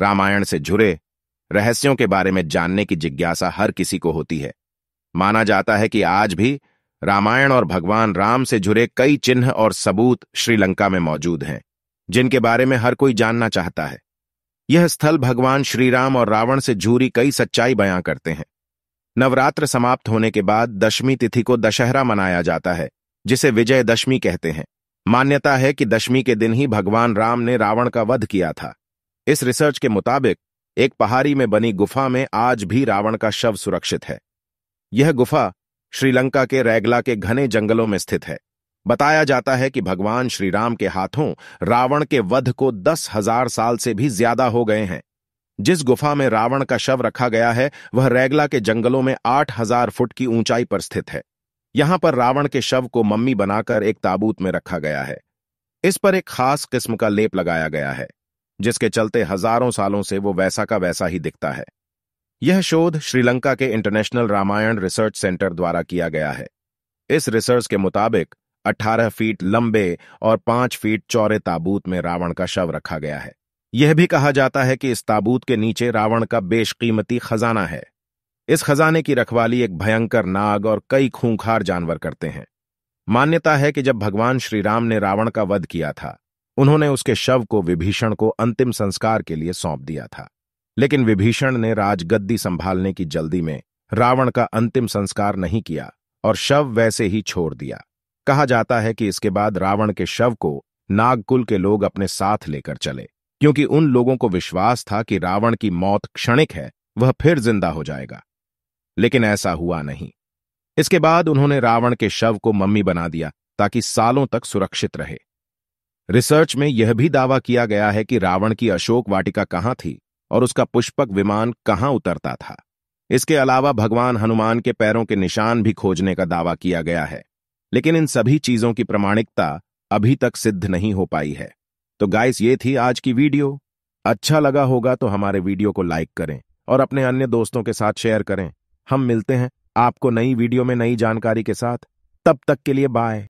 रामायण से जुड़े रहस्यों के बारे में जानने की जिज्ञासा हर किसी को होती है माना जाता है कि आज भी रामायण और भगवान राम से जुड़े कई चिन्ह और सबूत श्रीलंका में मौजूद हैं जिनके बारे में हर कोई जानना चाहता है यह स्थल भगवान श्रीराम और रावण से जुड़ी कई सच्चाई बयां करते हैं नवरात्र समाप्त होने के बाद दशमी तिथि को दशहरा मनाया जाता है जिसे विजयदशमी कहते हैं मान्यता है कि दशमी के दिन ही भगवान राम ने रावण का वध किया था इस रिसर्च के मुताबिक एक पहाड़ी में बनी गुफा में आज भी रावण का शव सुरक्षित है यह गुफा श्रीलंका के रैगला के घने जंगलों में स्थित है बताया जाता है कि भगवान श्रीराम के हाथों रावण के वध को दस हजार साल से भी ज्यादा हो गए हैं जिस गुफा में रावण का शव रखा गया है वह रैगला के जंगलों में आठ हजार फुट की ऊंचाई पर स्थित है यहां पर रावण के शव को मम्मी बनाकर एक ताबूत में रखा गया है इस पर एक खास किस्म का लेप लगाया गया है जिसके चलते हजारों सालों से वो वैसा का वैसा ही दिखता है यह शोध श्रीलंका के इंटरनेशनल रामायण रिसर्च सेंटर द्वारा किया गया है इस रिसर्च के मुताबिक 18 फीट लंबे और 5 फीट चौड़े ताबूत में रावण का शव रखा गया है यह भी कहा जाता है कि इस ताबूत के नीचे रावण का बेशकीमती खजाना है इस खजाने की रखवाली एक भयंकर नाग और कई खूंखार जानवर करते हैं मान्यता है कि जब भगवान श्रीराम ने रावण का वध किया था उन्होंने उसके शव को विभीषण को अंतिम संस्कार के लिए सौंप दिया था लेकिन विभीषण ने राजगद्दी संभालने की जल्दी में रावण का अंतिम संस्कार नहीं किया और शव वैसे ही छोड़ दिया कहा जाता है कि इसके बाद रावण के शव को नागकुल के लोग अपने साथ लेकर चले क्योंकि उन लोगों को विश्वास था कि रावण की मौत क्षणिक है वह फिर जिंदा हो जाएगा लेकिन ऐसा हुआ नहीं इसके बाद उन्होंने रावण के शव को मम्मी बना दिया ताकि सालों तक सुरक्षित रहे रिसर्च में यह भी दावा किया गया है कि रावण की अशोक वाटिका कहाँ थी और उसका पुष्पक विमान कहाँ उतरता था इसके अलावा भगवान हनुमान के पैरों के निशान भी खोजने का दावा किया गया है लेकिन इन सभी चीजों की प्रमाणिकता अभी तक सिद्ध नहीं हो पाई है तो गाइस ये थी आज की वीडियो अच्छा लगा होगा तो हमारे वीडियो को लाइक करें और अपने अन्य दोस्तों के साथ शेयर करें हम मिलते हैं आपको नई वीडियो में नई जानकारी के साथ तब तक के लिए बाय